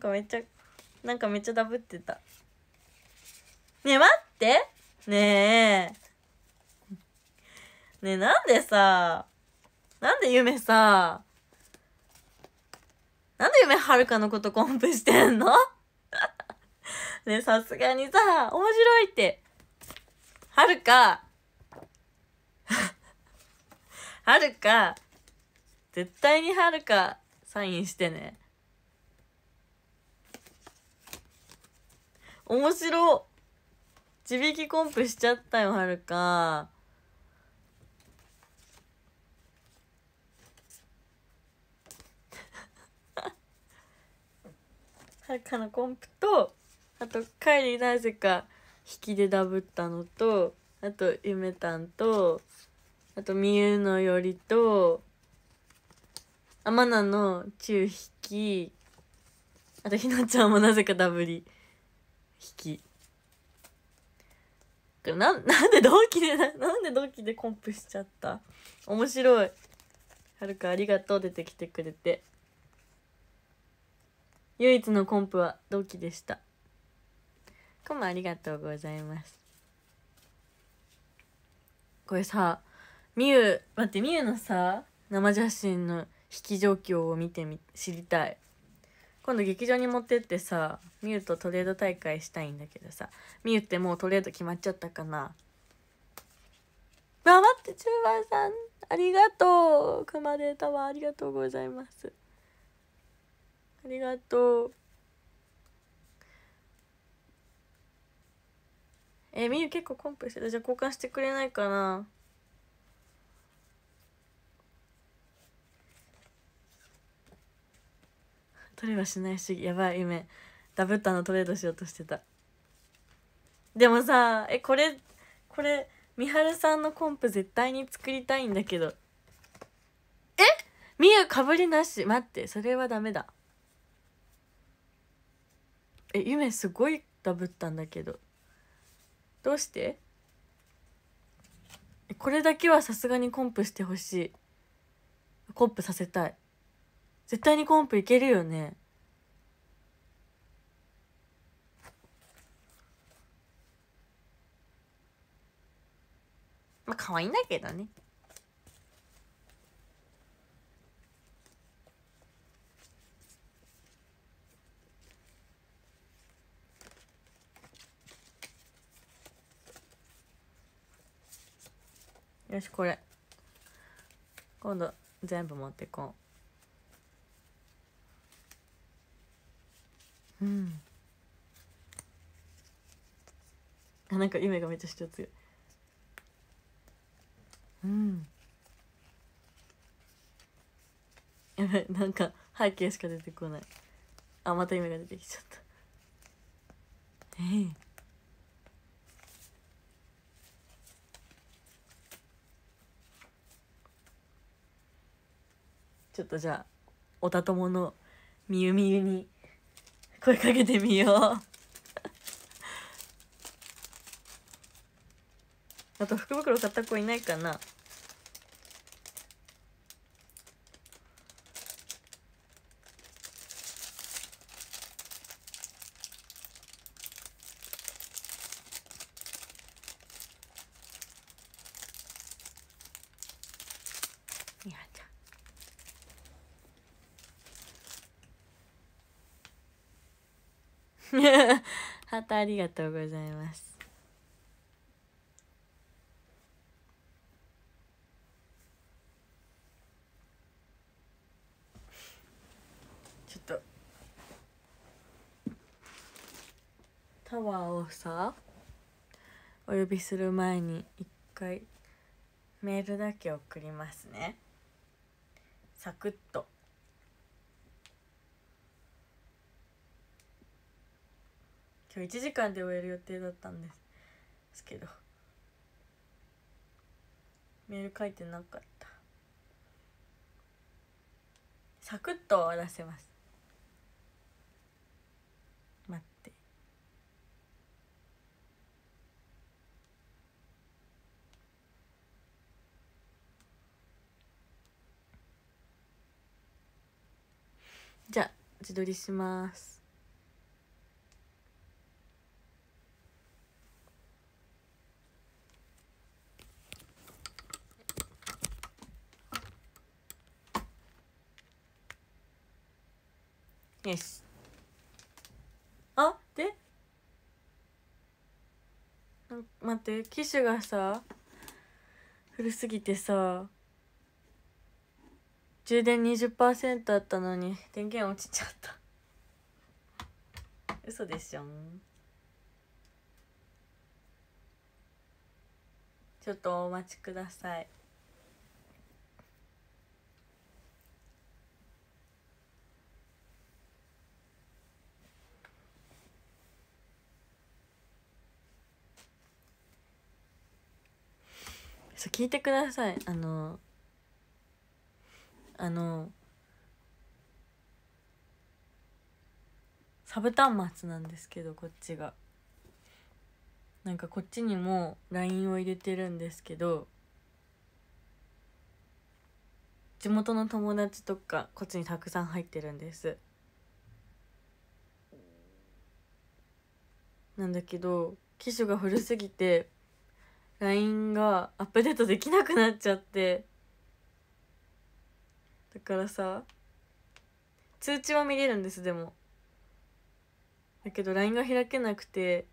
かめっちゃなんかめっちゃダブってたねえ待ってねえねえなんでさなんで夢さなんで夢はるかのことコンプしてんの ねさすがにさ面白いってはるかはる か絶対にはるかサインしてね面白地引きコンプしちゃったよはるか はるかのコンプとあと帰りなぜか引きでダブったのとあとゆめたんとあとみゆのよりとあまなの中引きあとひなちゃんもなぜかダブり。な、なんで同期でな、なんで同期でコンプしちゃった面白い。はるかありがとう出てきてくれて。唯一のコンプは同期でした。コマありがとうございます。これさ、みゆ、待って、みゆのさ、生写真の引き状況を見てみ、知りたい。今度劇場に持ってってさミュウとトレード大会したいんだけどさミュウってもうトレード決まっちゃったかなあ待ってチューバーさんありがとう熊データはありがとうございますありがとうえみゆ結構コンプしてたじゃあ交換してくれないかな取れはしないしやばい夢ダブったのトレードしようとしてたでもさえこれこれみはるさんのコンプ絶対に作りたいんだけどえみゆかぶりなし待ってそれはダメだえ夢すごいダブったんだけどどうしてこれだけはさすがにコンプしてほしいコンプさせたい絶対にコンプいけるよね。まあ、可愛いんだけどね。よしこれ今度全部持ってこううんあなんか夢がめっちゃ主張強いうんやばいなんか背景しか出てこないあまた夢が出てきちゃったええちょっとじゃあおたとものみゆみゆに声かけてみよう あと福袋買った子いないかなありがとうございます。ちょっとタワーをさお呼びする前に一回メールだけ送りますねサクッと。今日1時間で終える予定だったんですけどメール書いてなかったサクッと終わらせます待ってじゃあ自撮りしますよしあで待って機種がさ古すぎてさ充電20%あったのに電源落ちちゃった 嘘でしょちょっとお待ちくださいそう聞いてくださいあのあのサブ端末なんですけどこっちがなんかこっちにも LINE を入れてるんですけど地元の友達とかこっちにたくさん入ってるんですなんだけど機種が古すぎて LINE がアップデートできなくなっちゃってだからさ通知は見れるんですでもだけど LINE が開けなくて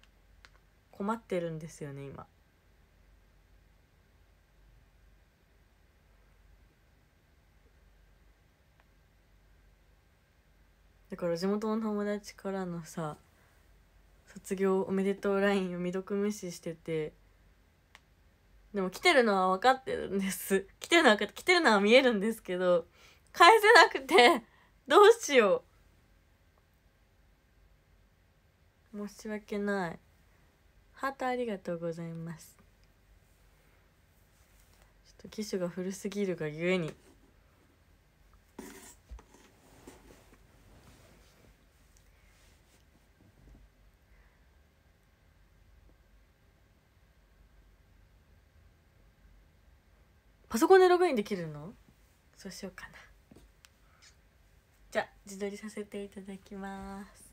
困ってるんですよね今だから地元の友達からのさ卒業おめでとう LINE を未読無視しててでも来てるのは分かってるんです。来てるのは、来てるのは見えるんですけど、返せなくて、どうしよう。申し訳ない。ハートありがとうございます。ちょっと機種が古すぎるがゆえに。パソコンでログインできるのそうしようかなじゃあ自撮りさせていただきます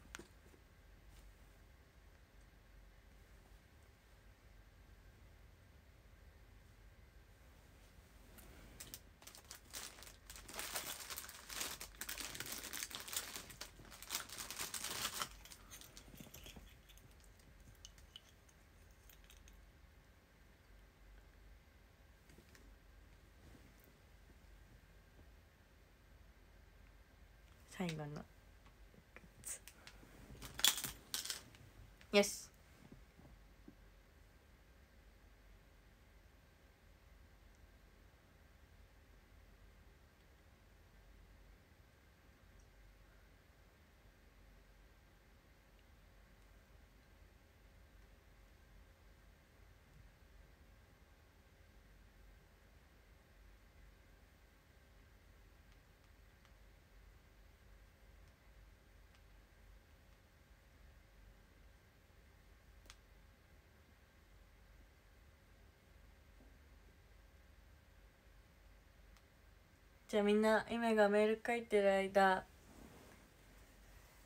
じゃあみんな夢がメール書いてる間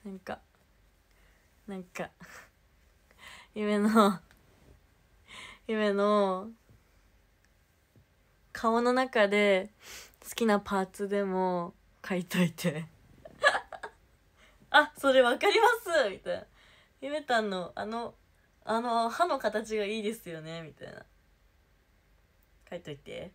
なんかなんか夢の夢の顔の中で好きなパーツでも書いといてあそれ分かりますみたいな夢たんのあのあの歯の形がいいですよねみたいな書いといて。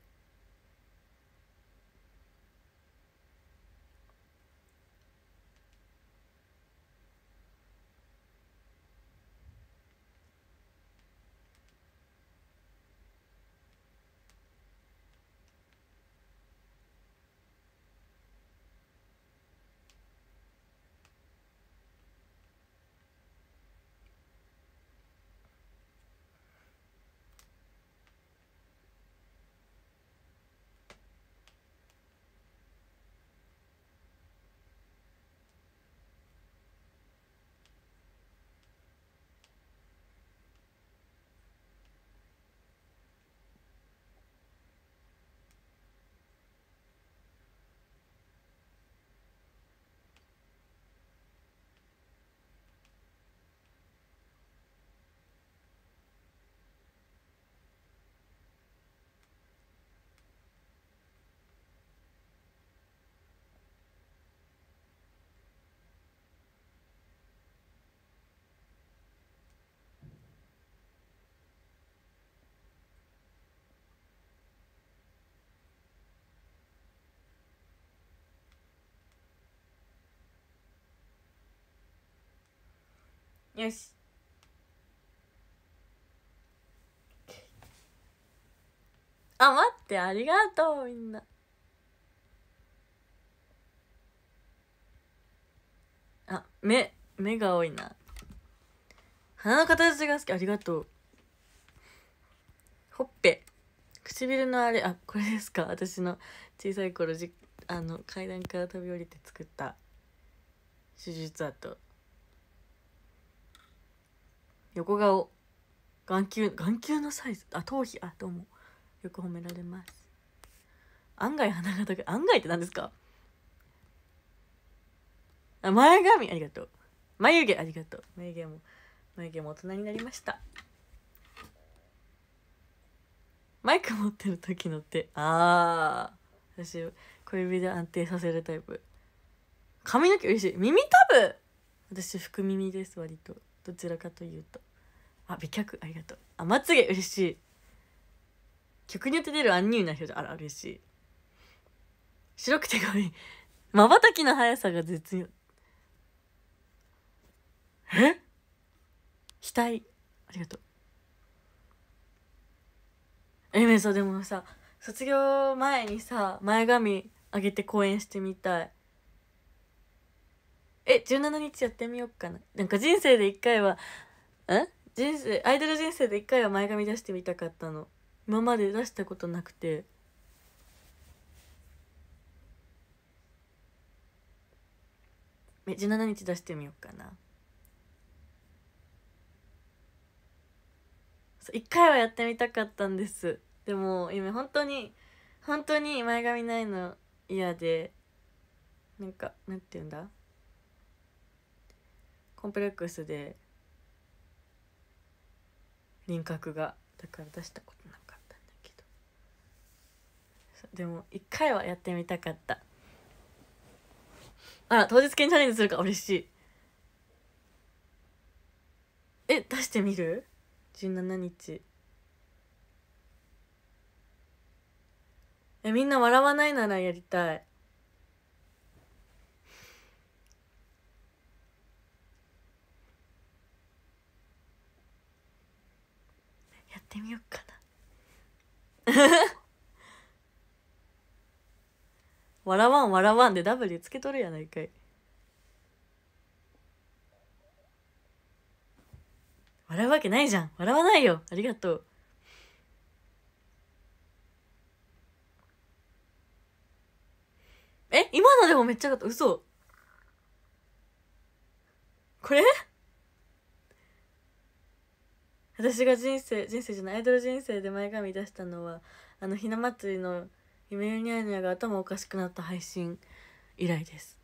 よしあ待ってありがとうみんなあ目目が多いな鼻の形が好きありがとうほっぺ唇のあれあこれですか私の小さい頃じあの階段から飛び降りて作った手術跡横顔眼球眼球のサイズあ頭皮あどうもよく褒められます案外鼻が高い案外って何ですかあ前髪ありがとう眉毛ありがとう眉毛も眉毛も大人になりましたマイク持ってる時の手ああ私小指で安定させるタイプ髪の毛嬉しい耳たぶ私副耳です割とどちらかというとあ美脚ありがとうあまつげ嬉しい曲によって出るアンニュイな表情あら嬉しい白くて可愛いまばたきの速さが絶妙え額ありがとうえめそうでもさ卒業前にさ前髪上げて公演してみたいえ17日やってみようかななんか人生で一回はえ人生アイドル人生で一回は前髪出してみたかったの今まで出したことなくてえ17日出してみようかな一回はやってみたかったんですでも今本当に本当に前髪ないの嫌でなんかなんて言うんだコンプレックスで輪郭がだから出したことなかったんだけどでも一回はやってみたかったあら当日券チャレンジするか嬉しいえ出してみる ?17 日えみんな笑わないならやりたいってみようかなわ わん笑わんで W つけとるやないかい笑うわけないじゃん笑わないよありがとうえ今のでもめっちゃかった嘘これ私が人生人生じゃないアイドル人生で前髪出したのはあのひな祭りの夢ゆにゃにゃが頭おかしくなった配信以来です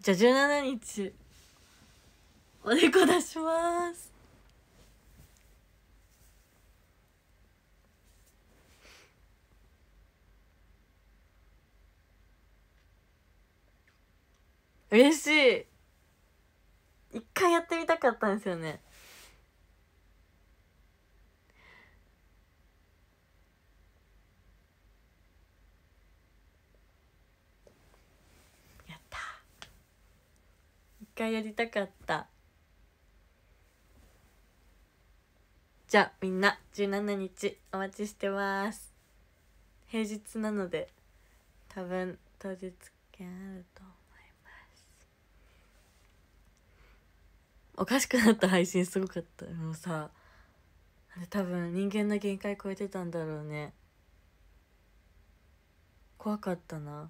じゃあ17日おでこ出します嬉しい一回やってみたかったんですよねやった一回やりたかったじゃあみんな17日お待ちしてます平日なので多分当日券あるとおかしくなった配信すごかったもうさ多分人間の限界超えてたんだろうね怖かったな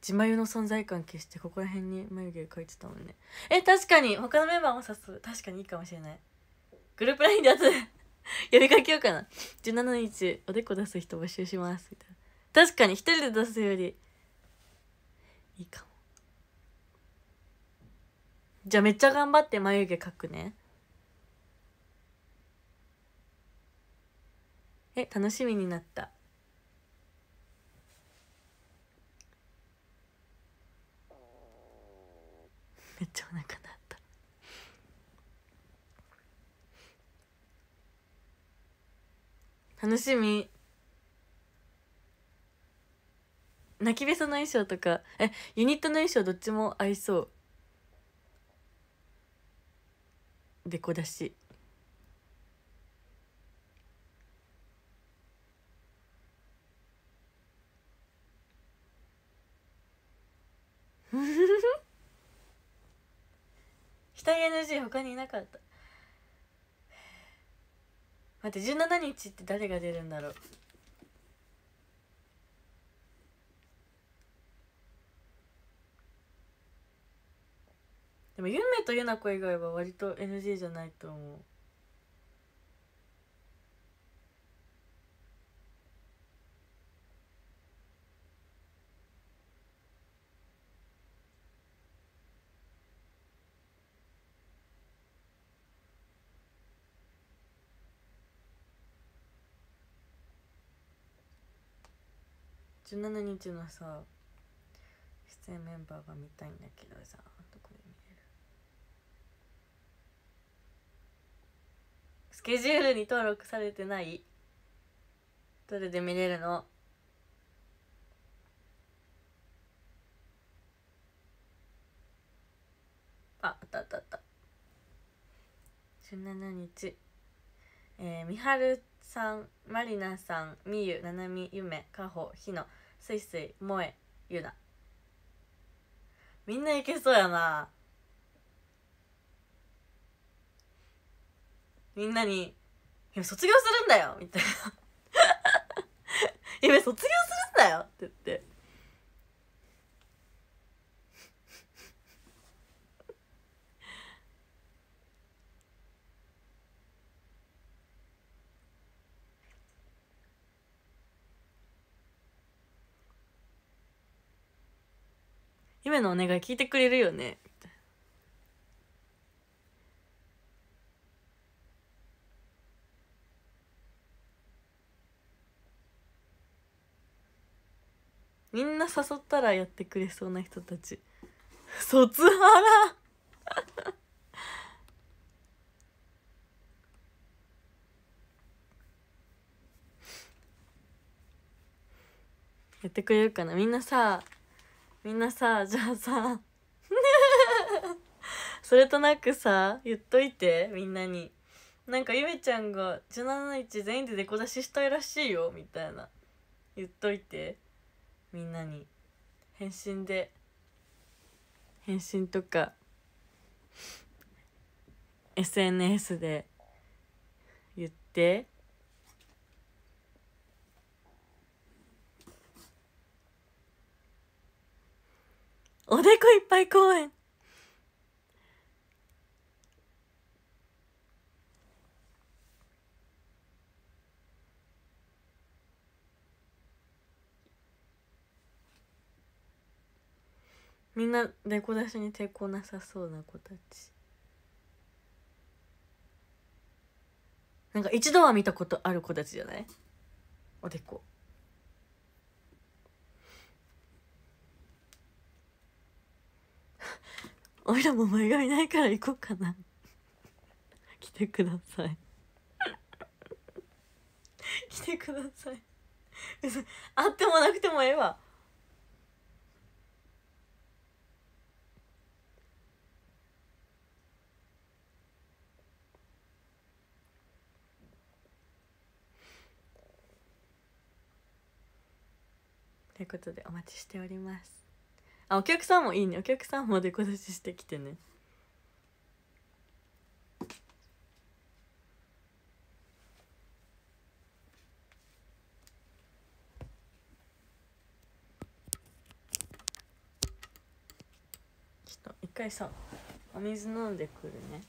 自眉の存在感消してここら辺に眉毛描いてたもんねえ確かに他のメンバーもさす確かにいいかもしれないグループ LINE で後で 呼びかけようかな17日おでこ出す人募集しますみたいな確かに一人で出すよりいいかもじゃあめっちゃ頑張って眉毛描くね。え、楽しみになった。めっちゃお腹鳴った。楽しみ。泣きべその衣装とか、え、ユニットの衣装どっちも合いそう。でこ出し 下着 NG 他にいなかった待って17日って誰が出るんだろうでもゆとゆなこ以外は割と NG じゃないと思う17日のさ出演メンバーが見たいんだけどさどこスケジュールに登録されてないどれで見れるのああったあったあった十七日えー、みはるさんまりなさんみゆななみゆめかほひのすいすいもえゆなみんないけそうやなみんなに「今卒業するんだよ」みたいな「今卒業するんだよ」って言って。夢のお願い聞いてくれるよねみんな誘ったらやってくれそうな人たち卒ハラやってくれるかなみんなさみんなさじゃあさ それとなくさ言っといてみんなになんかゆめちゃんが17日全員でデコ出ししたいらしいよみたいな言っといてみんなに返信で返信とか SNS で言っておでこいっぱい公園みんな猫出しに抵抗なさそうな子たちなんか一度は見たことある子たちじゃないおでこ おいらも前がいないから行こうかな 来てください 来てください会ってもなくてもええわということでお待ちしておりますあお客さんもいいねお客さんもでこだししてきてねちょっと一回さお水飲んでくるね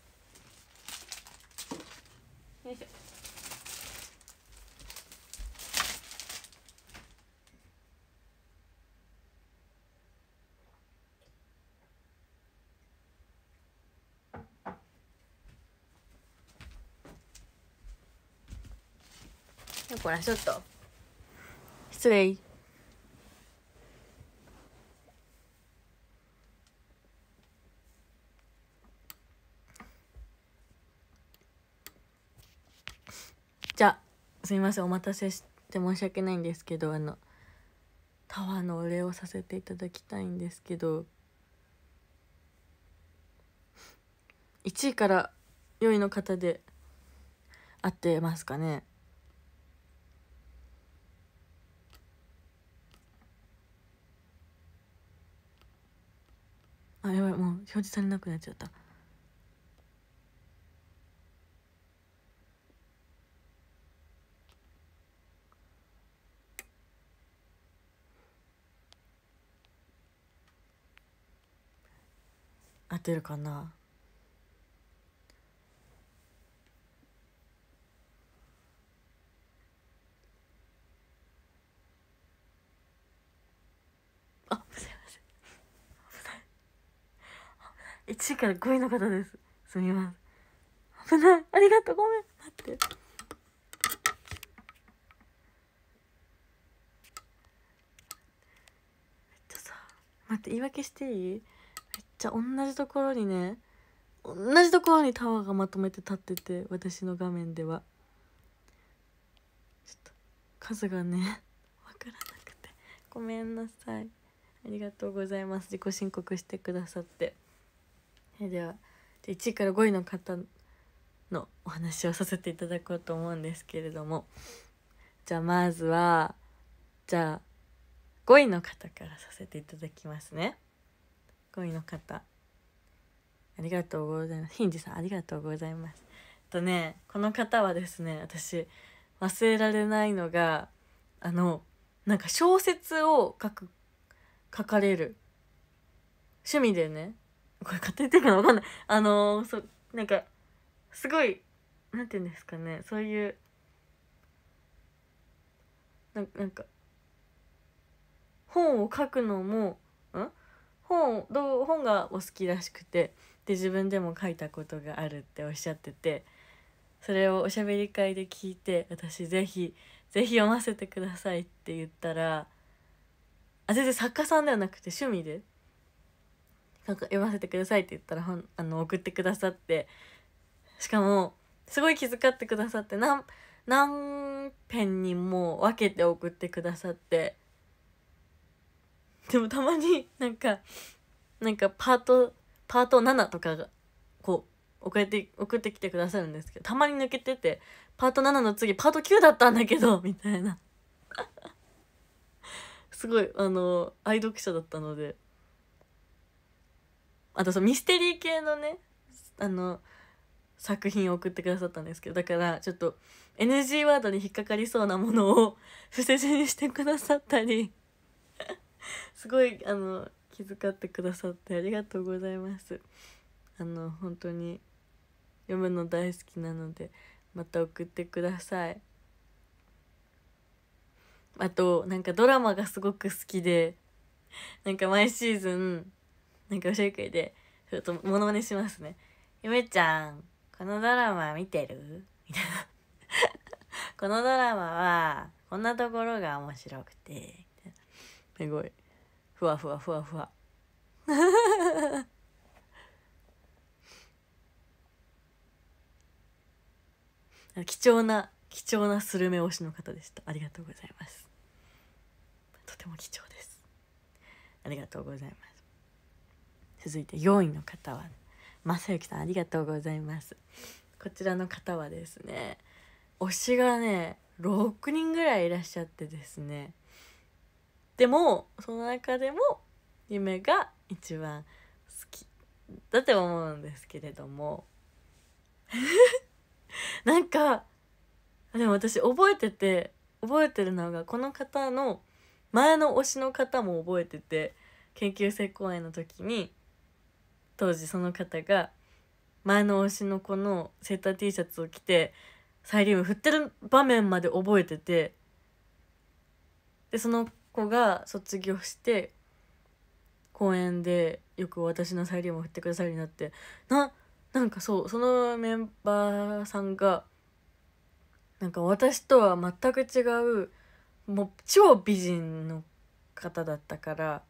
よいしょらちょっと失礼じゃあすいませんお待たせして申し訳ないんですけどあのタワーのお礼をさせていただきたいんですけど1位から4位の方で合ってますかねれもう表示されなくなっちゃった合てるかな1位から5位の方です。すみません。危ない。ありがとう。ごめん。待って。待って言い訳していいめっちゃ同じところにね同じところにタワーがまとめて立ってて私の画面ではちょっと数がね分からなくてごめんなさいありがとうございます自己申告してくださって。えでは1位から5位の方のお話をさせていただこうと思うんですけれどもじゃあまずはじゃあ5位の方からさせていただきますね5位の方ありがとうございますヒンジさんありがとうございますとねこの方はですね私忘れられないのがあのなんか小説を書く書かれる趣味でねこれ勝手に言ってるかわかんないあのー、そうなんかすごいなんて言うんですかねそういうななんか本を書くのもん本どう本がお好きらしくてで自分でも書いたことがあるっておっしゃっててそれをおしゃべり会で聞いて私ぜひぜひ読ませてくださいって言ったらあ全然作家さんではなくて趣味でなんか読ませてくださいって言ったらあの送ってくださってしかもすごい気遣ってくださって何何ペンにも分けて送ってくださってでもたまになんかなんかパートパート7とかがこう送って送ってきてくださるんですけどたまに抜けててパート7の次パート9だったんだけど みたいな すごいあの愛読者だったのであとそのミステリー系のねあの作品を送ってくださったんですけどだからちょっと NG ワードに引っかかりそうなものを 伏せ字にしてくださったり すごいあの気遣ってくださってありがとうございますあの本当に読むの大好きなのでまた送ってくださいあとなんかドラマがすごく好きでなんか毎シーズンなんかおしゃべりでちょっとモノマネしますね「ゆめちゃんこのドラマ見てる?」みたいなこのドラマはこんなところが面白くてすごいふわふわふわふわ 貴重な貴重なスルメ推しの方でしたありがとうございますとても貴重ですありがとうございます続いて4位の方は正幸さんありがとうございますこちらの方はですね推しがね6人ぐらいいらっしゃってですねでもその中でも夢が一番好きだと思うんですけれども なんかでも私覚えてて覚えてるのがこの方の前の推しの方も覚えてて研究生公演の時に当時その方が前の推しの子のセーター T シャツを着てサイリウム振ってる場面まで覚えててでその子が卒業して公園でよく私のサイリウムを振ってくださいになってななんかそうそのメンバーさんがなんか私とは全く違うもう超美人の方だったから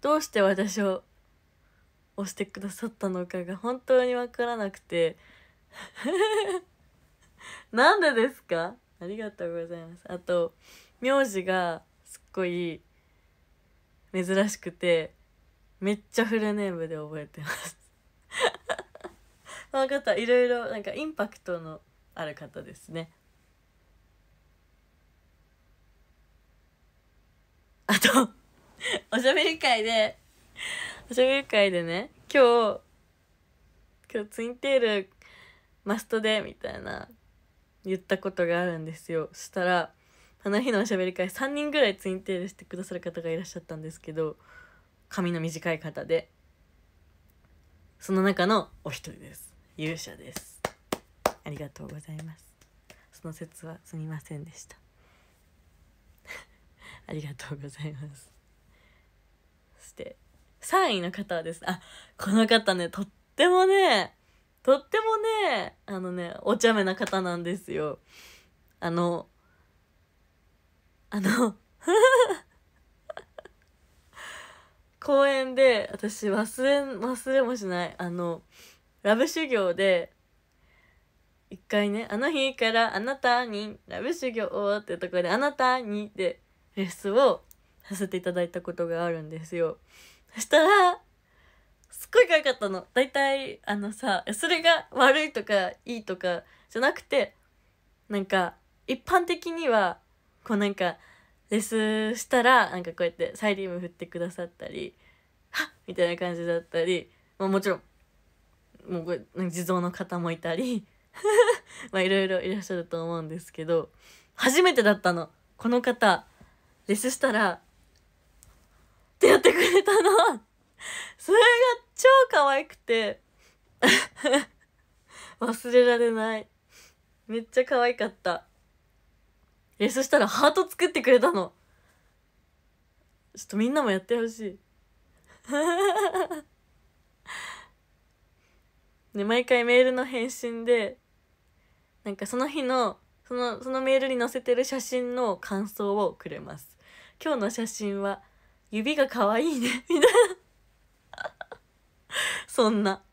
どうして私を押してくださったのかが本当に分からなくて なんでですかありがとうございますあと名字がすっごい珍しくてめっちゃフルネームで覚えてますこの方いろいろなんかインパクトのある方ですねあと おしゃべり会でおしゃべり会でね今日今日ツインテールマストでみたいな言ったことがあるんですよそしたらあの日のおしゃべり会3人ぐらいツインテールしてくださる方がいらっしゃったんですけど髪の短い方でその中のお一人です勇者ですありがとうございますその説はすみませんでした ありがとうございますそして3位の方はですね、あ、この方ね、とってもね、とってもね、あのね、お茶目な方なんですよ。あの、あの 公園で、私忘れ、忘れもしない、あの、ラブ修行で、一回ね、あの日からあなたに、ラブ修行をってところで、あなたにってレッスンをさせていただいたことがあるんですよ。そしたら、すっごい可愛かったの。大体、あのさ、それが悪いとかいいとかじゃなくて、なんか、一般的には、こうなんか、レスしたら、なんかこうやってサイリウム振ってくださったり、はっみたいな感じだったり、まあもちろん、もうこれ、地蔵の方もいたり、まあいろいろいらっしゃると思うんですけど、初めてだったの。この方、レスしたら、ってやってくれたのそれが超可愛くて 忘れられないめっちゃ可愛かったえそしたらハート作ってくれたのちょっとみんなもやってほしいで 毎回メールの返信でなんかその日のそのそのメールに載せてる写真の感想をくれます今日の写真は「指が可愛いね みたいなそんな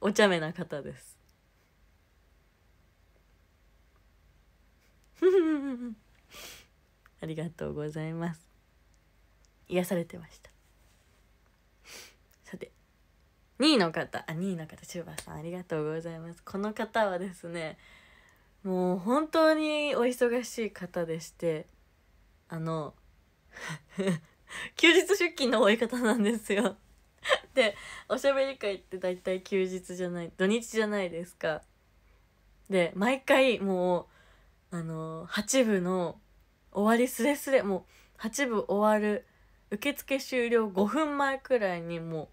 お茶目な方です ありがとうございます癒されてましたさて2位の方あ2位の方チューバーさんありがとうございますこの方はですねもう本当にお忙しい方でしてあの 休日出勤の終い方なんですよでおしゃべり会って大体休日じゃない土日じゃないですかで毎回もうあの8部の終わりすれすれもう8部終わる受付終了5分前くらいにも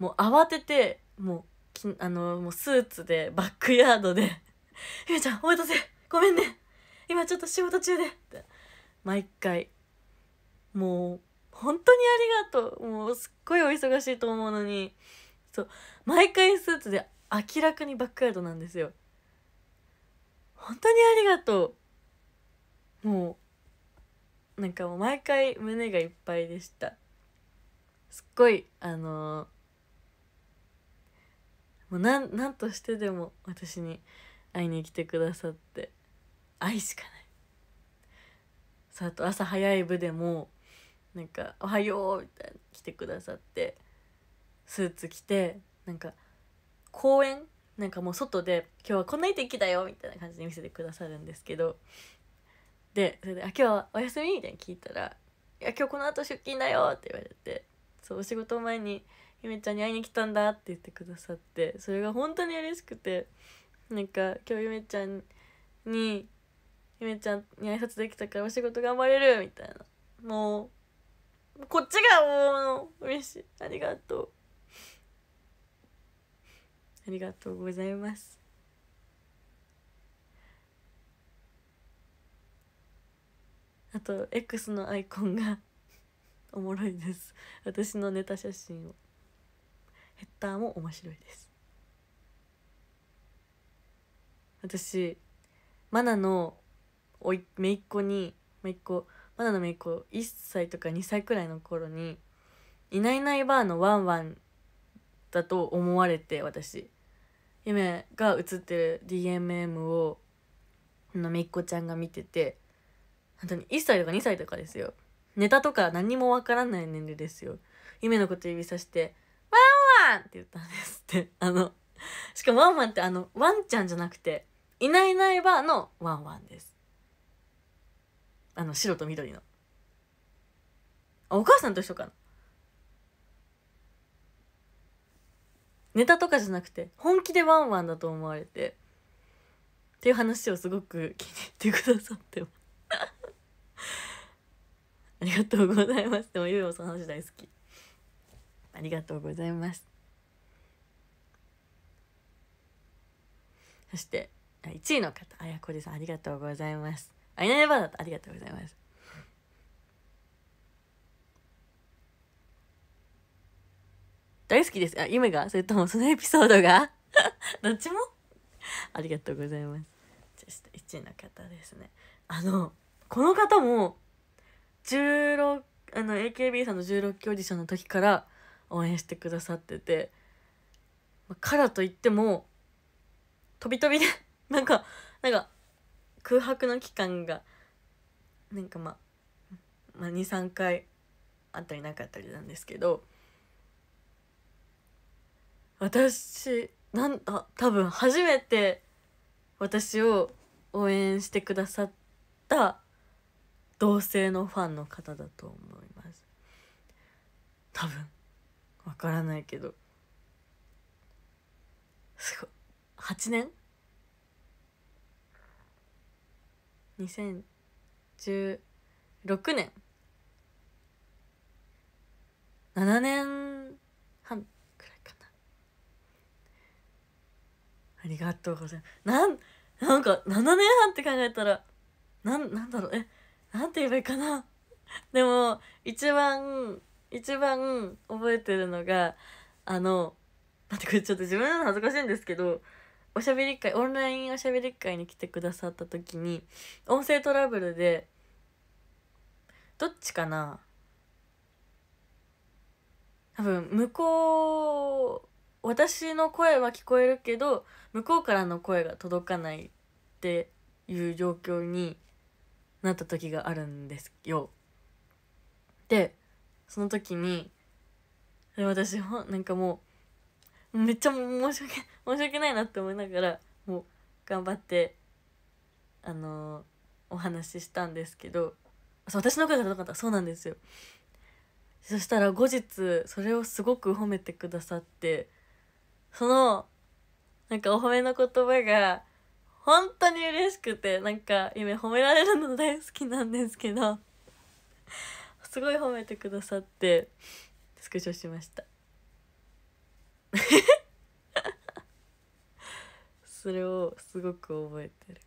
うもう慌ててもうきあのもうスーツでバックヤードで「ゆうちゃんお待たせごめんね今ちょっと仕事中で」って毎回もう本当にありがとうもうすっごいお忙しいと思うのにそう毎回スーツで明らかにバックヤードなんですよ本当にありがとうもうなんかもう毎回胸がいっぱいでしたすっごいあのー、もうなんなんとしてでも私に会いに来てくださって愛しかないさあと朝早い部でもなんか「おはよう」みたいな来てくださってスーツ着てなんか公園なんかもう外で「今日はこんないい天気だよ」みたいな感じで見せてくださるんですけどでそれで「あ今日はお休み?」みたいに聞いたら「いや今日この後出勤だよ」って言われてそうお仕事前に「ゆめちゃんに会いに来たんだ」って言ってくださってそれが本当に嬉しくてなんか今日ゆめちゃんに「ゆめちゃんに挨拶できたからお仕事頑張れる」みたいなもうこっちがもう嬉しいありがとうありがとうございますあと X のアイコンが おもろいです私のネタ写真をヘッダーも面白いです私マナのおい姪っ子に姪っ子バだのめこ1歳とか2歳くらいの頃に「いないいないばあ」のワンワンだと思われて私夢が写ってる DMM をのめっ子ちゃんが見てて本当に1歳とか2歳とかですよネタとか何もわからない年齢ですよ夢のこと指さして「ワンワン!」って言ったんですって あのしかもワンワンってあのワンちゃんじゃなくていないいないばあのワンワンですあの白と緑のあお母さんと一緒かなネタとかじゃなくて本気でワンワンだと思われてっていう話をすごく気に入ってくださってます ありがとうございますでもゆうよさん話大好きありがとうございますそして1位の方あやこりさんありがとうございますあいないばあだったありがとうございます大好きですあ夢がそれともそのエピソードが どっちもありがとうございますそして1位の方ですねあのこの方も16あの AKB さんの16期オーディションの時から応援してくださっててまあ、からといっても飛び飛びでなんかなんか空白の期間がなんかまあ、まあ、23回あったりなかったりなんですけど私なんあ多分初めて私を応援してくださった同性のファンの方だと思います多分わからないけどすごい8年2016年7年半くらいかなありがとうございますなんなんか7年半って考えたらなんなんだろうえなんて言えばいいかなでも一番一番覚えてるのがあの待ってこれちょっと自分の恥ずかしいんですけどおしゃべり会オンラインおしゃべり会に来てくださった時に音声トラブルでどっちかな多分向こう私の声は聞こえるけど向こうからの声が届かないっていう状況になった時があるんですよ。でその時に私なんかもうめっちゃ申し訳 申し訳ないなって思いながらもう頑張ってあのー、お話ししたんですけどそう私の声が高かったそうなんですよそしたら後日それをすごく褒めてくださってそのなんかお褒めの言葉が本当に嬉しくてなんか今褒められるの大好きなんですけどすごい褒めてくださってスクショしました。それをすごく覚えてる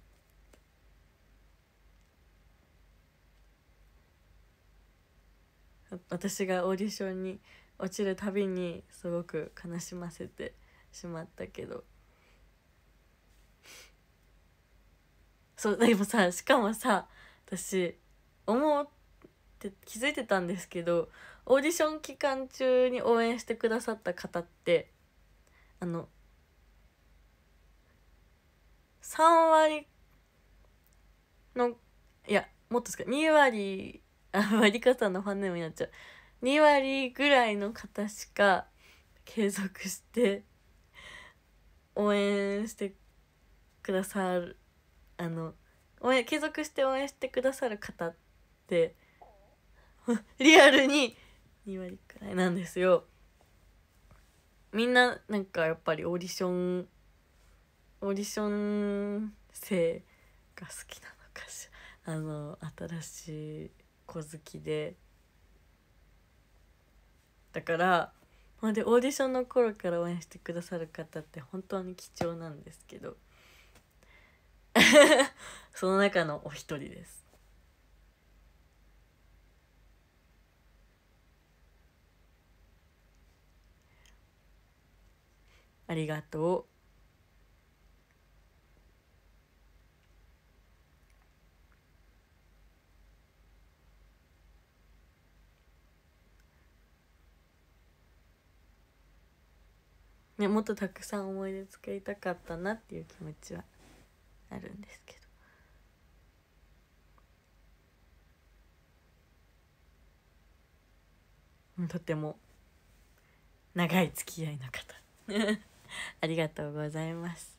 私がオーディションに落ちるたびにすごく悲しませてしまったけどそうでもさしかもさ私思って気づいてたんですけどオーディション期間中に応援してくださった方ってあの3割のいやもっとですか2割あ割り方のファンネームになっちゃう2割ぐらいの方しか継続して応援してくださるあの応援継続して応援してくださる方ってリアルに2割くらいなんですよ。みんななんかやっぱりオーディションオーディション生が好きなのかしら あの新しい子好きでだからほんでオーディションの頃から応援してくださる方って本当に貴重なんですけど その中のお一人ですありがとう。ね、もっとたくさん思い出作りたかったなっていう気持ちはあるんですけど。とても長い付き合いの方 ありがとうございます。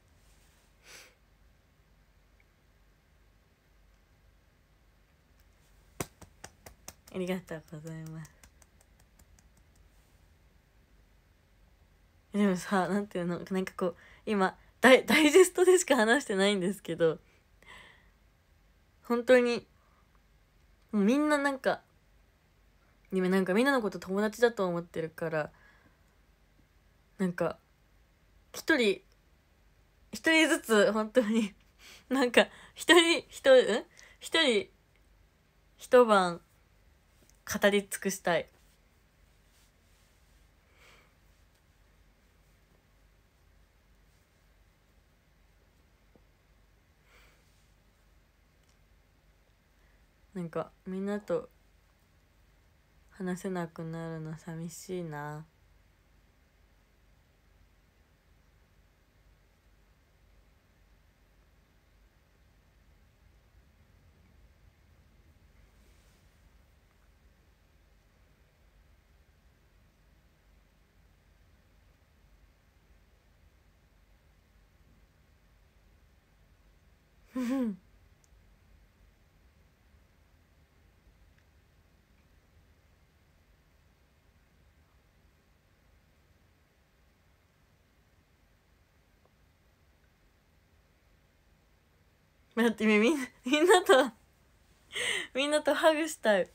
ありがとうございます。でもさ、なんていうの、なんかこう、今、ダイダイジェストでしか話してないんですけど、本当に、もうみんななんか、でもなんかみんなのこと友達だと思ってるから、なんか、一人一人ずつ本当に なんか一人1人ん一人一晩語り尽くしたい。なんかみんなと話せなくなるの寂しいな。うん待ってみんな みんなと みんなとハグしたい。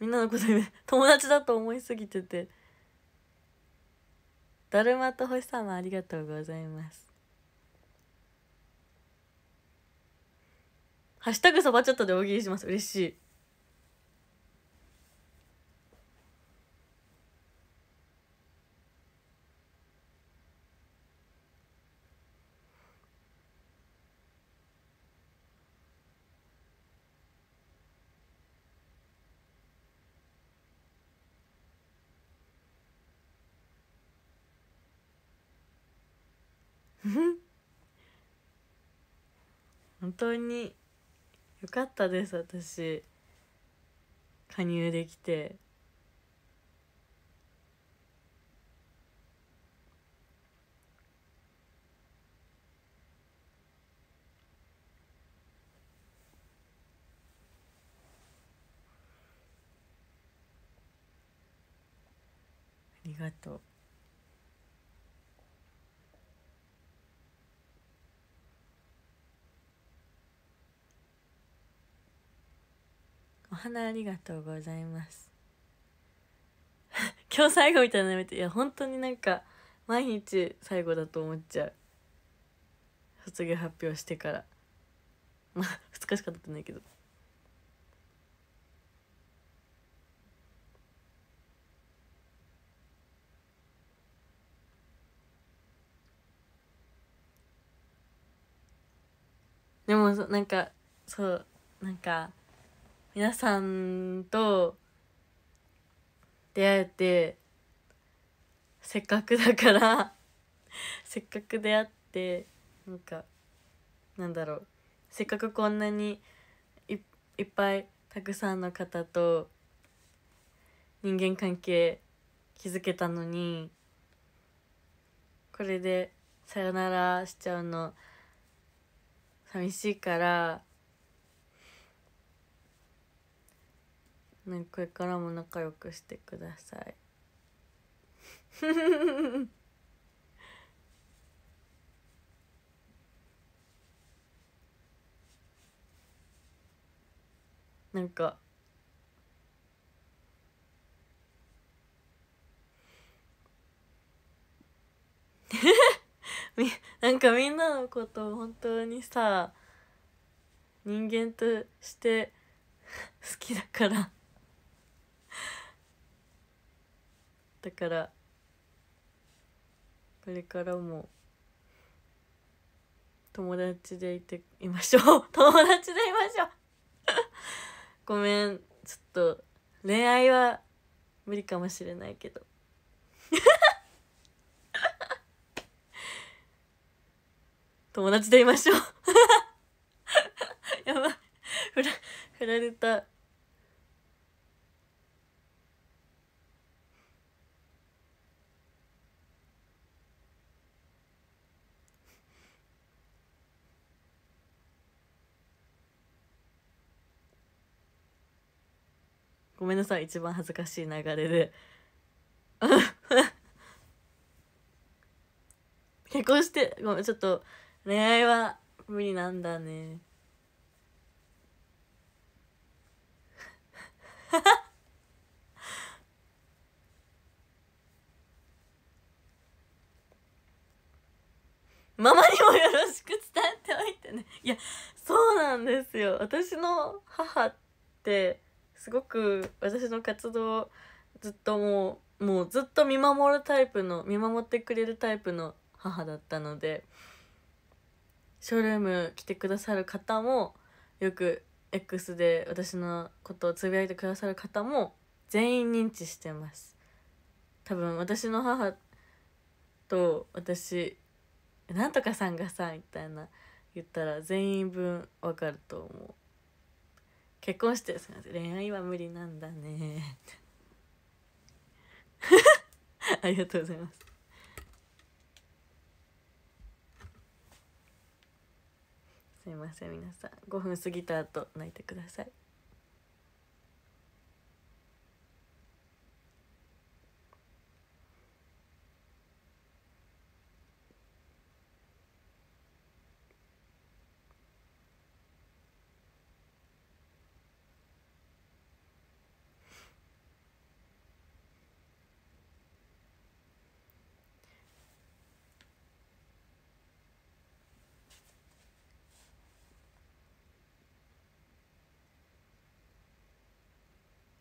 みんなのこと友達だと思いすぎててだるまと星様ありがとうございますハッシュタグそばちょっとでお喜利します嬉しい本当によかったです私加入できて。ありがとう。花ありがとうございます 今日最後みたいなのやめていや本当になんか毎日最後だと思っちゃう卒業発表してからまあ2日しか経ってないけどでもなんかそうなんか皆さんと出会えてせっかくだから せっかく出会ってなんかなんだろうせっかくこんなにいっぱいたくさんの方と人間関係築けたのにこれでさよならしちゃうの寂しいからね、これからも仲良くしてください なんかみなんかみんなのことを本当にさ人間として好きだからだからこれからも友達でいていましょう 友達でいましょう ごめんちょっと恋愛は無理かもしれないけど 友達でいましょうやばい振られためんなさい一番恥ずかしい流れで 結婚してごめんちょっと恋愛は無理なんだね ママにもよろしく伝えておいてねいやそうなんですよ私の母ってすごく私の活動ずっともうもうずっと見守るタイプの見守ってくれるタイプの母だったのでショールーム来てくださる方もよく X で私のことをつぶやいてくださる方も全員認知してます多分私の母と私なんとかさんがさみたいな言ったら全員分わかると思う結婚して恋愛は無理なんだね ありがとうございますすいません皆さん5分過ぎた後泣いてください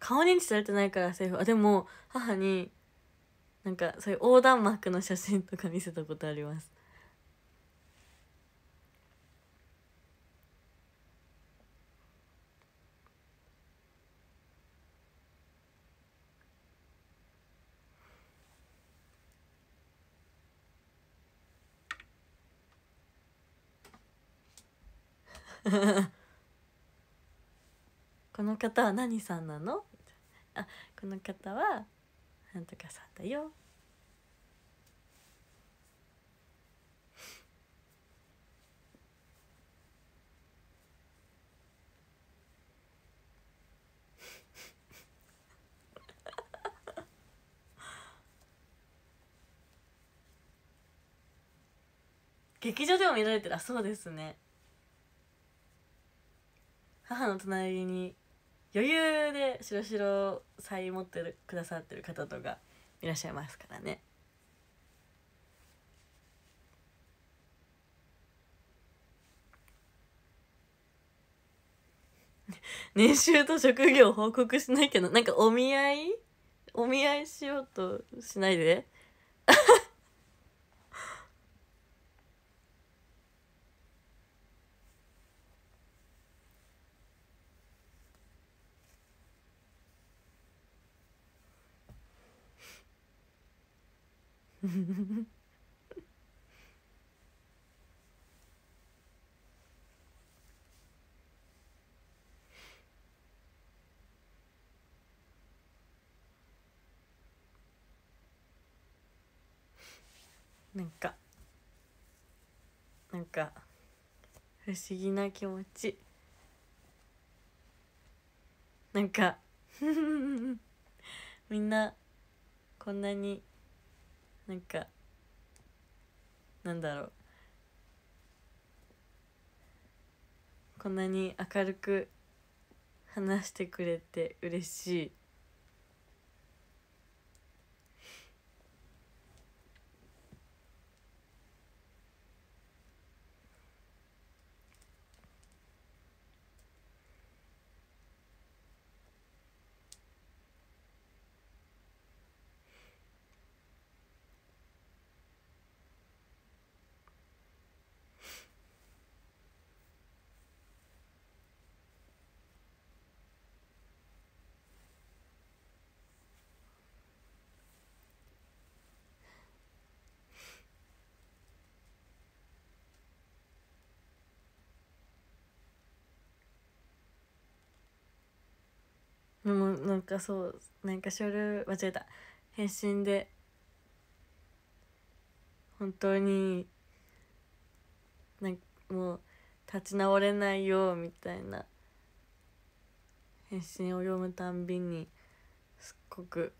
顔認知されてないからセーフあでも母になんかそういう横断幕の写真とか見せたことあります この方は何さんなのあこの方はなんとかさんだよ劇場でも見られてたそうですね母の隣に余裕で白白債持ってるくださってる方とかいらっしゃいますからね。年収と職業報告しないけどなんかお見合いお見合いしようとしないでなんかなんか不思議な気持ちなんかみんなこんなになんかなんだろうこんなに明るく話してくれて嬉しいもうなんかそうなんかショル間違えた返信で本当になんもう立ち直れないよみたいな返信を読むたんびにすっごく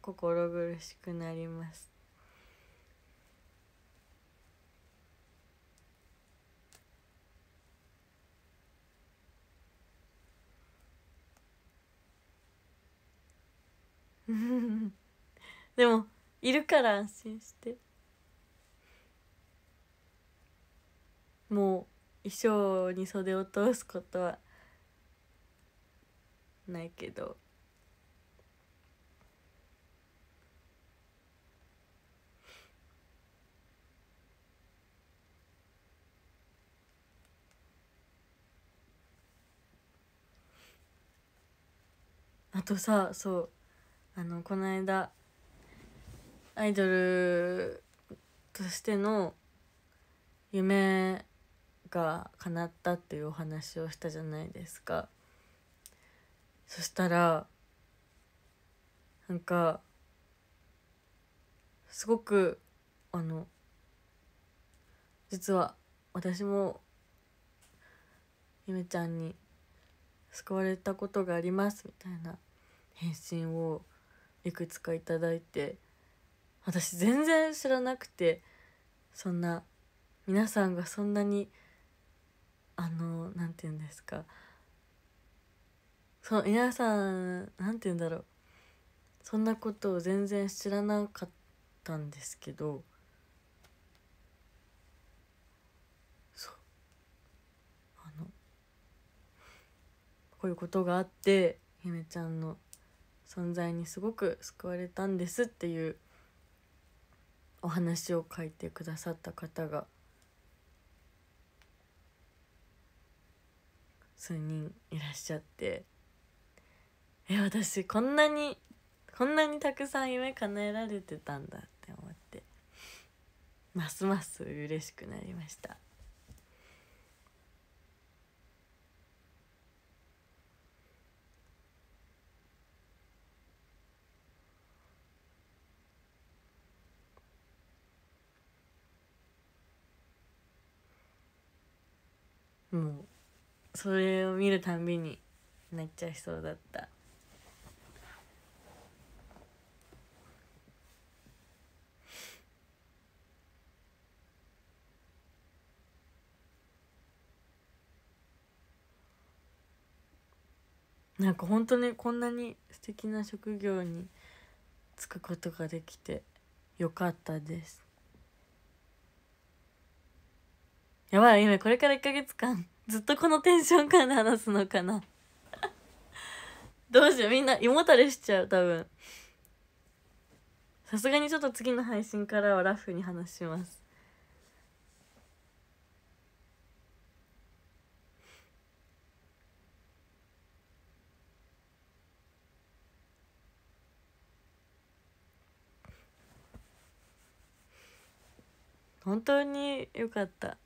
心苦しくなります でもいるから安心してもう衣装に袖を通すことはないけどあとさそうあのこの間アイドルとしての夢が叶ったっていうお話をしたじゃないですかそしたらなんかすごくあの実は私もゆめちゃんに救われたことがありますみたいな返信をいくつかいただいて私全然知らなくてそんな皆さんがそんなにあの何て言うんですかそう皆さん何て言うんだろうそんなことを全然知らなかったんですけどそうあのこういうことがあって姫ちゃんの存在にすごく救われたんですっていうお話を書いてくださった方が数人いらっしゃってえ私こんなにこんなにたくさん夢叶えられてたんだって思ってますます嬉しくなりました。もうそれを見るたんびに泣っちゃいそうだったなんか本当にこんなに素敵な職業に就くことができてよかったですやばい今これから1ヶ月間ずっとこのテンション感で話すのかな どうしようみんな胃もたれしちゃう多分さすがにちょっと次の配信からはラフに話します本当によかった。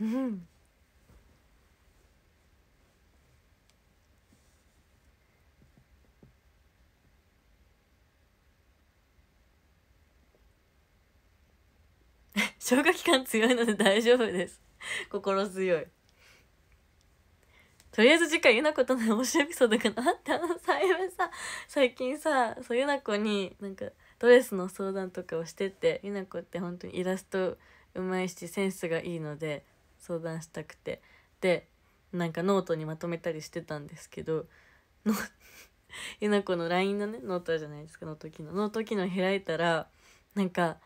うん。消化器官強いので大丈夫です 心強いとりあえず次回ゆなことの面白いエピソードかなってあのさゆめさ最近さそうゆなこになんかドレスの相談とかをしててゆなこって本当にイラストうまいしセンスがいいので相談したくてでなんかノートにまとめたりしてたんですけどのゆ なこの LINE のねノートじゃないですかノート機能ノート機能開いたらなんか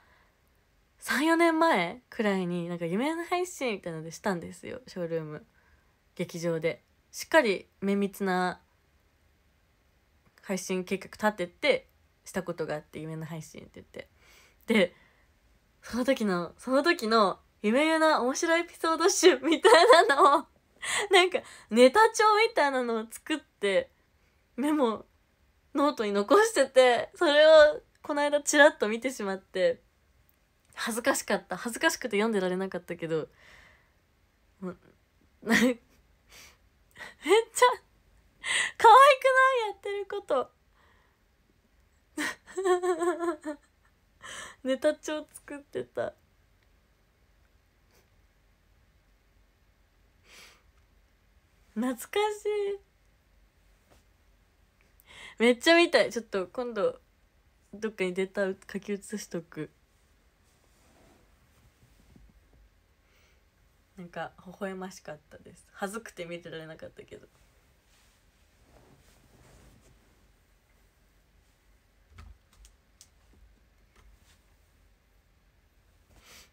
34年前くらいになんか夢の配信みたいなのでしたんですよショールーム劇場でしっかり綿密な配信計画立ててしたことがあって夢の配信って言ってでその時のその時の夢夜な面白いエピソード集みたいなのを なんかネタ帳みたいなのを作ってメモノートに残しててそれをこの間チラッと見てしまって恥ずかしかった恥ずかしくて読んでられなかったけど めっちゃ可愛くないやってること ネタ帳作ってた。懐かしいめっちゃ見たいちょっと今度どっかに出た書き写しとくなんか微笑ましかったです恥ずくて見てられなかったけど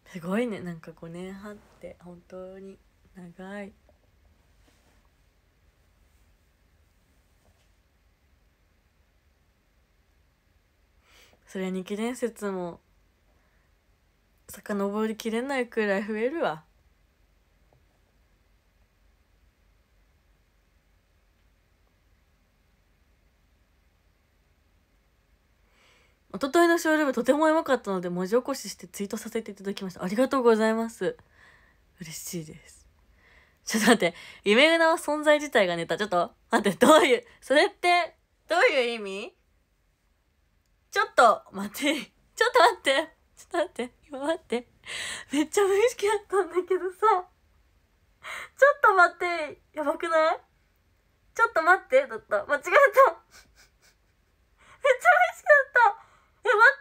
すごいねなんか5年半って本当に長い。それに記念説も遡りきれないくらい増えるわ一昨日のショールームとてもエモかったので文字起こししてツイートさせていただきましたありがとうございます嬉しいですちょっと待って夢の存在自体がネタちょっと待ってどういうそれってどういう意味ちょっと待って。ちょっと待って。ちょっと待って。今待って。めっちゃ無意識だったんだけどさ。ちょっと待って。やばくないちょっと待って。だった。間違えた。めっちゃ無意識だっ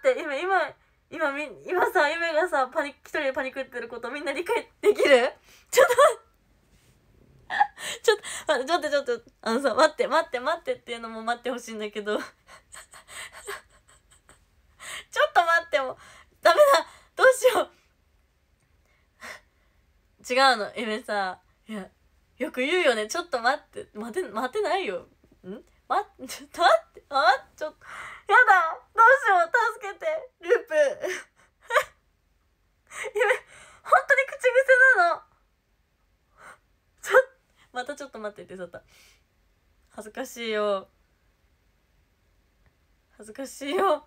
た。え、待って。今、今、今み、今さ、夢がさ、パニ一人でパニックってることみんな理解できるちょっと待って。ちょっと、ちょっと、ちょっと、あのさ、待って、待って、待ってっていうのも待ってほしいんだけどちょっと待ってもダメだどうしよう違うのエメさいやよく言うよねちょっと待って待て待てないよん待ってちょっと待ってあちょっとやだどうしよう助けてループエメ本当に口癖なのちょっまたちょっと待ってって言った恥ずかしいよ恥ずかしいよ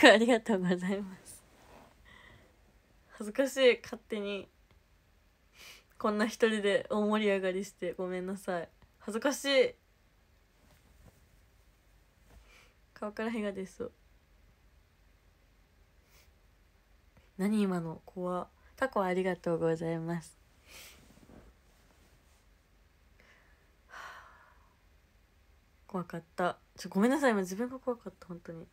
くありがとうございます恥ずかしい勝手にこんな一人で大盛り上がりしてごめんなさい恥ずかしい顔から火が出そう何今の子はタコありがとうございます怖かったちょごめんなさい今自分が怖かった本当に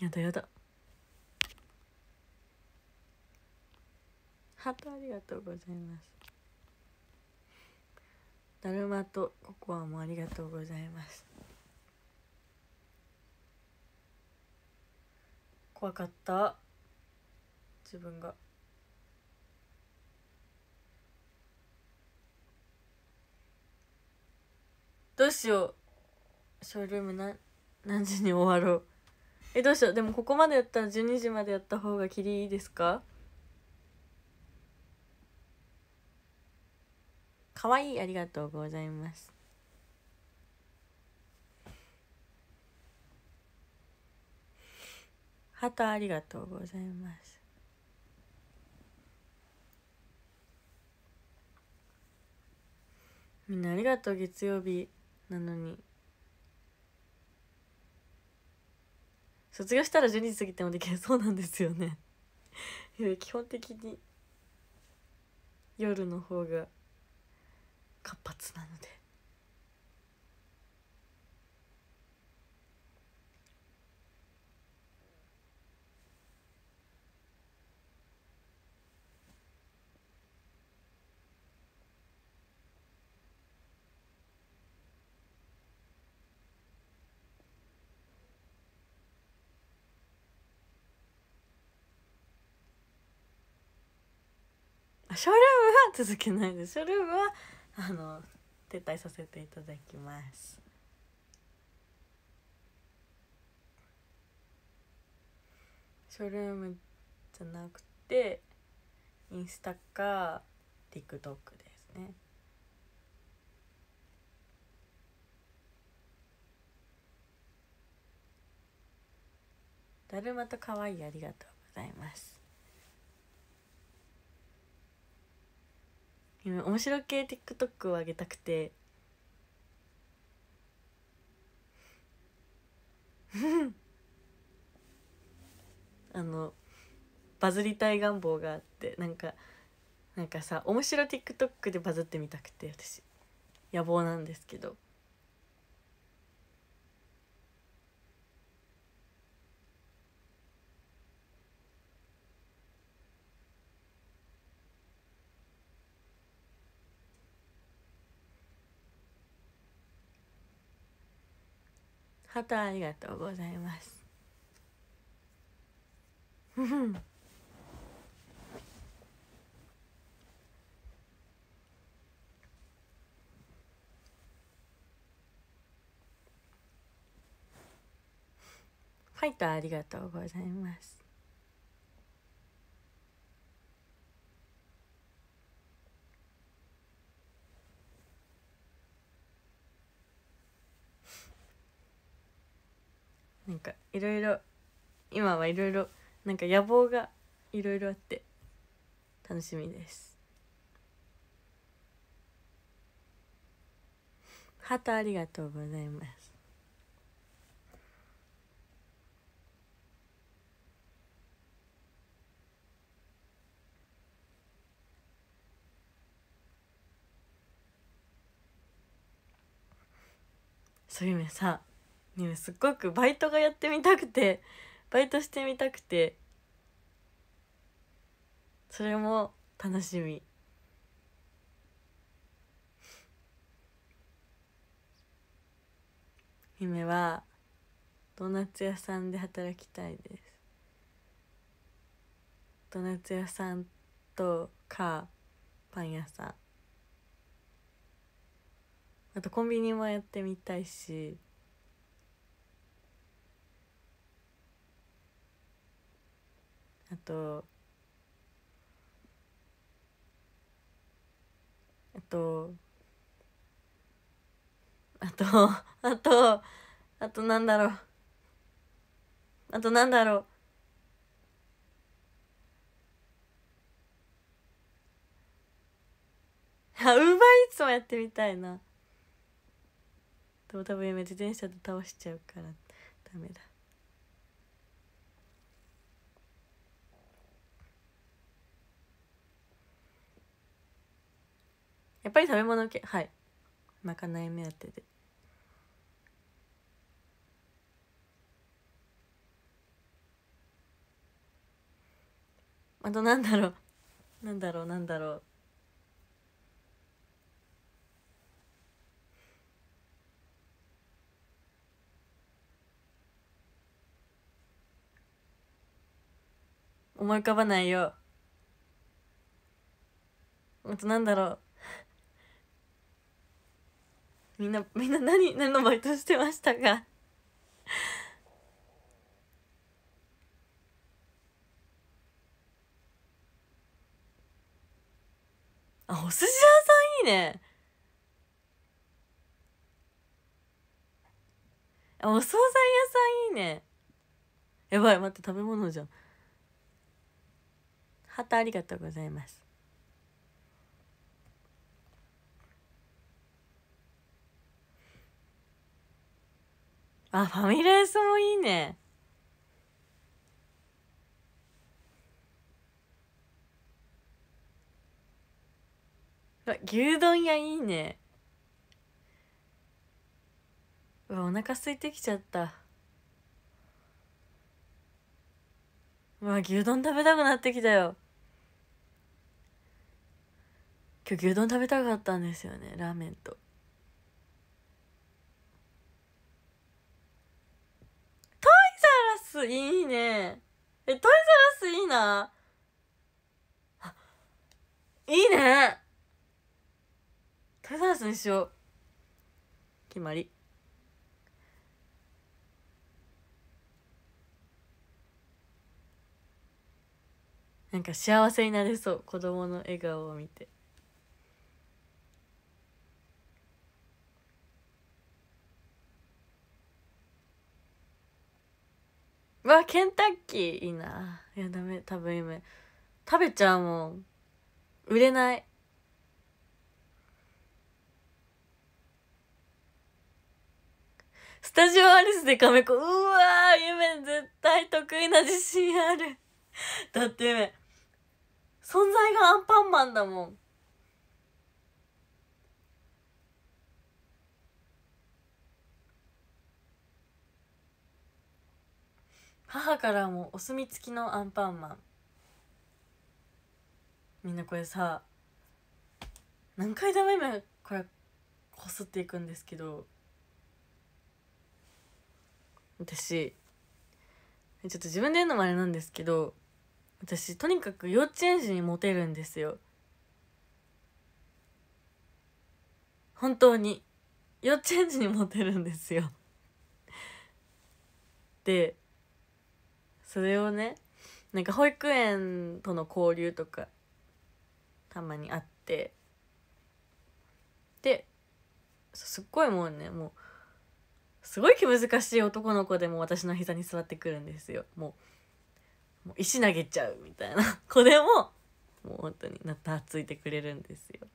やだやだハートありがとうございますだるまとココアもありがとうございます怖かった自分が。どうしようショールームな何時に終わろうえどうしようでもここまでやったら12時までやった方がきりいいですかかわいいありがとうございますハーありがとうございますみんなありがとう月曜日なのに卒業したら12時過ぎてもできるそうなんですよね 基本的に夜の方が活発なのでショールームは続けないですショールームはあの撤退させていただきますショールームじゃなくてインスタか TikTok ですねだるまとかわいいありがとうございます面白系 TikTok を上げたくて あのバズりたい願望があってなんかなんかさ面白 TikTok でバズってみたくて私野望なんですけど方ありがとうございますファイトありがとうございますなんかいろいろ今はいろいろなんか野望がいろいろあって楽しみですハートありがとうございますそういう意味さねすっごくバイトがやってみたくてバイトしてみたくてそれも楽しみ夢はドーナツ屋さんで働きたいですドーナツ屋さんとかパン屋さんあとコンビニもやってみたいしとあと あとあとあとなんだろうあとなんだろうあ、ウーバーイーツもやってみたいな。でも多分今自転車で倒しちゃうからダメだ。やっぱり食べ物系はいまかない目当てであとなんだろうなんだろうなんだろう思い浮かばないよあとなんだろうみんなみんな何何のバイトしてましたかあお寿司屋さんいいねあお惣菜屋さんいいねやばい待って食べ物じゃんハートありがとうございますあ、ファミレスもいいね。牛丼屋いいね。うわ、お腹空いてきちゃった。うわ、牛丼食べたくなってきたよ。今日牛丼食べたかったんですよね、ラーメンと。スいいね。え、トイザラスいいな。いいねトイザラスにしよう。決まり。なんか幸せになれそう。子供の笑顔を見て。わケンタッキーいいないやダメ多分夢食べちゃうもん売れないスタジオアリスでカメコうわー夢絶対得意な自信あるだって夢存在がアンパンマンだもん母からもお墨付きのアンパンマンみんなこれさ何回でも今これこすっていくんですけど私ちょっと自分で言うのもあれなんですけど私とにかく幼稚園児にモテるんですよ本当に幼稚園児にモテるんですよでそれをねなんか保育園との交流とかたまにあってですっごいもうねもうすごい気難しい男の子でも私の膝に座ってくるんですよもう石投げちゃうみたいな 子でももう本当になったついてくれるんですよ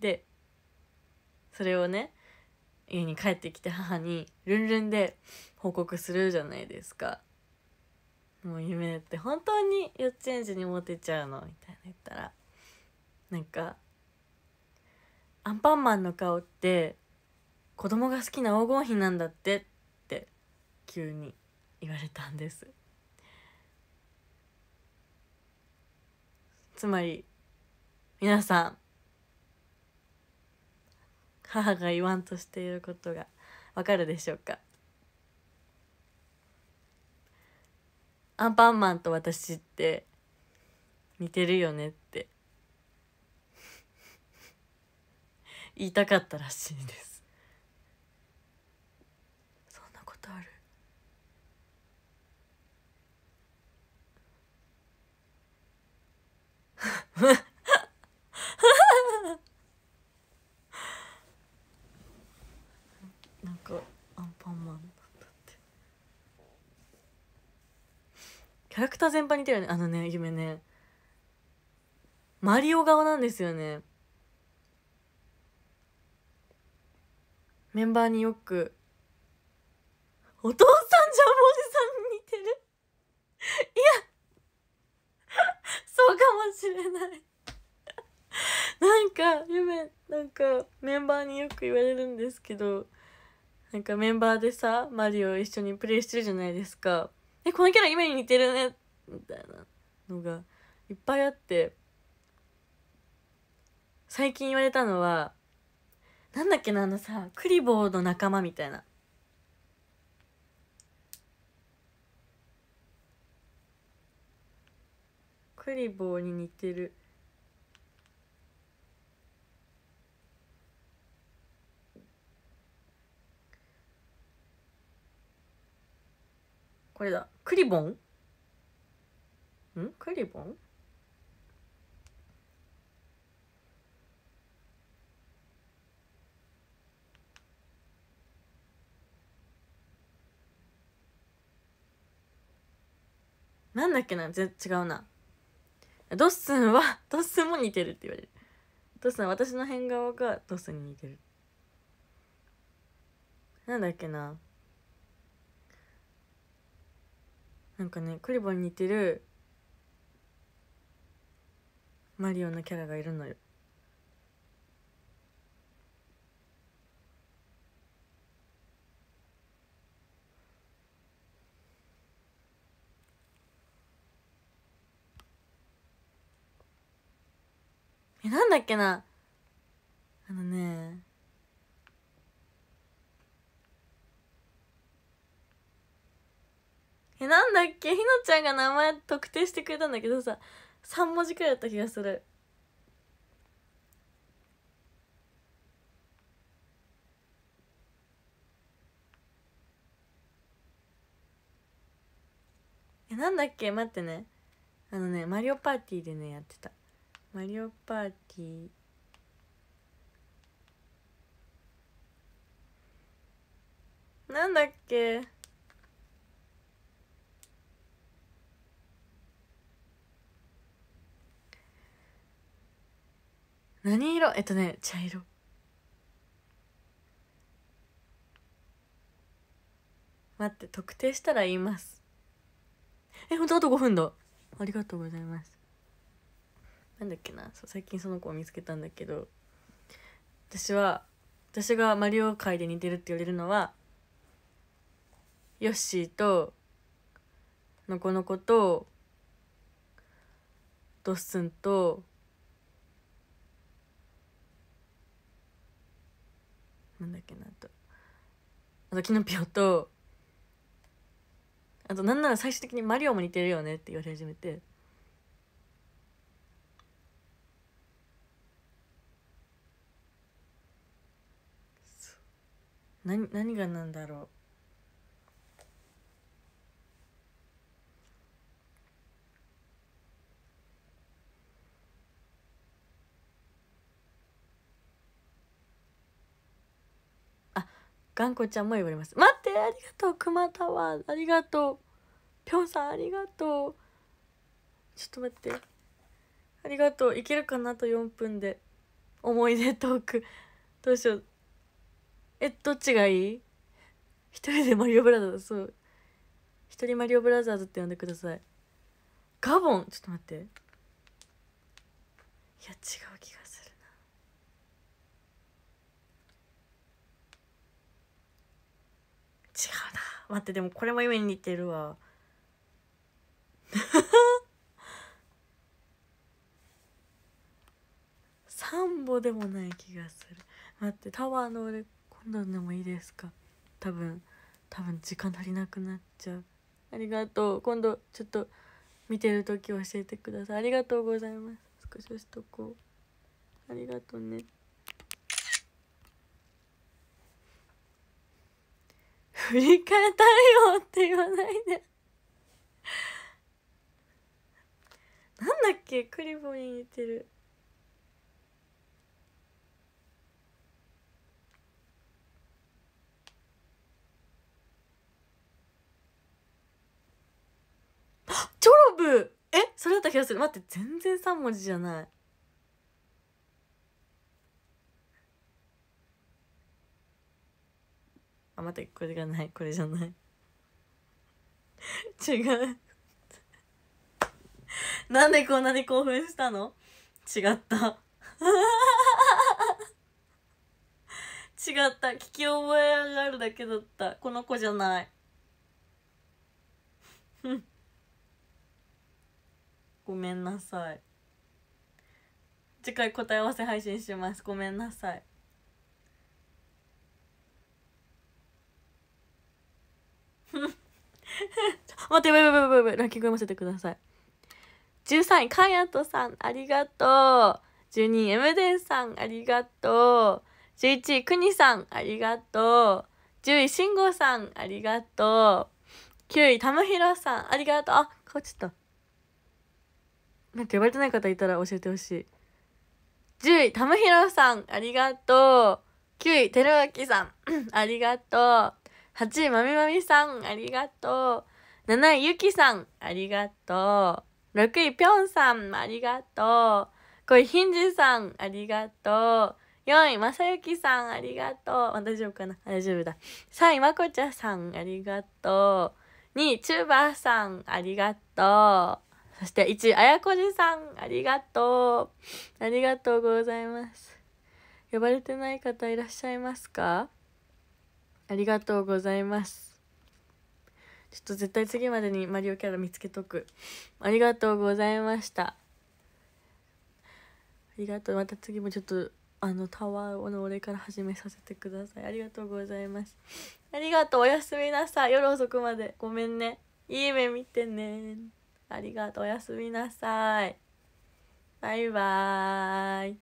でそれをね家に帰ってきて母にルンルンで報告するじゃないですか。もう夢って本当に幼稚園児にモテちゃうのみたいな言ったらなんかアンパンマンの顔って子供が好きな黄金比なんだってって急に言われたんですつまり皆さん母が言わんとしていることがわかるでしょうかアンパンマンと私って似てるよねって 言いたかったらしいですそんなことある ャラクター全般似てるよねあのね夢ねマリオ顔なんですよねメンバーによく「お父さんジャムおじさん似てる」いやそうかもしれないなんか夢なんかメンバーによく言われるんですけどなんかメンバーでさマリオ一緒にプレイしてるじゃないですかえこのキャラ今に似てるねみたいなのがいっぱいあって最近言われたのはなんだっけなあのさクリボーの仲間みたいなクリボーに似てるこれだクリボンんクリボンなんだっけなぜ違うなドッスンは ドッスンも似てるって言われるドッスン私の変顔がドッスンに似てるなんだっけななんかねクリボーに似てるマリオのキャラがいるのよえなんだっけなあのねえなんだっけひのちゃんが名前特定してくれたんだけどさ3文字くらいだった気がするえなんだっけ待ってねあのねマリオパーティーでねやってたマリオパーティーなんだっけ何色えっとね茶色待って特定したら言いますえ本当あと5分だありがとうございますなんだっけなそう最近その子を見つけたんだけど私は私がマリオ界で似てるって言われるのはヨッシーとのこのことドッスンとなんだっけなとあとキノピオとあとなんなら最終的にマリオも似てるよねって言われ始めて何何がなんだろうがんこちゃんも言われます待ってありがとう熊田はありがとうぴょんさんありがとうちょっと待ってありがとういけるかなと4分で思い出トークどうしようえどっちがいい一人でマリオブラザーズそう一人マリオブラザーズって呼んでくださいガボンちょっと待っていや違う気が待ってでもこれも夢に似てるわサンボでもない気がする待ってタワーの上今度でもいいですか多分多分時間足りなくなっちゃうありがとう今度ちょっと見てる時教えてくださいありがとうございます少ししとこうありがとうね振り返ったよって言わないでなんだっけクリボーに似てるあチョロブえそれだった気がする待って全然3文字じゃないあ待ってこれがないこれじゃない 違う なんでこんなに興奮したの違った 違った聞き覚えがあるだけだったこの子じゃないごめんなさい次回答え合わせ配信しますごめんなさい待って待って、待って、やばランキング読ませてください13位かやとさんありがとう12位エムデンさんありがとう11位くにさんありがとう10位しんごさんありがとう9位たむひろさんありがとうあっちゃったなんか呼ばれてない方いたら教えてほしい10位たむひろさんありがとう9位てるわきさん ありがとう8位、まみまみさん、ありがとう。7位、ゆきさん、ありがとう。6位、ぴょんさん、ありがとう。5位、ひんじさん、ありがとう。4位、まさゆきさん、ありがとう。まあ、大丈夫かな大丈夫だ。3位、まこちゃさん、ありがとう。2位、チューバーさん、ありがとう。そして1位、あやこじさん、ありがとう。ありがとうございます。呼ばれてない方いらっしゃいますかありがとうございますちょっと絶対次までにマリオキャラ見つけとくありがとうございましたありがとうまた次もちょっとあのタワーの俺から始めさせてくださいありがとうございますありがとうおやすみなさい夜遅くまでごめんねいい夢見てねありがとうおやすみなさいバイバーイ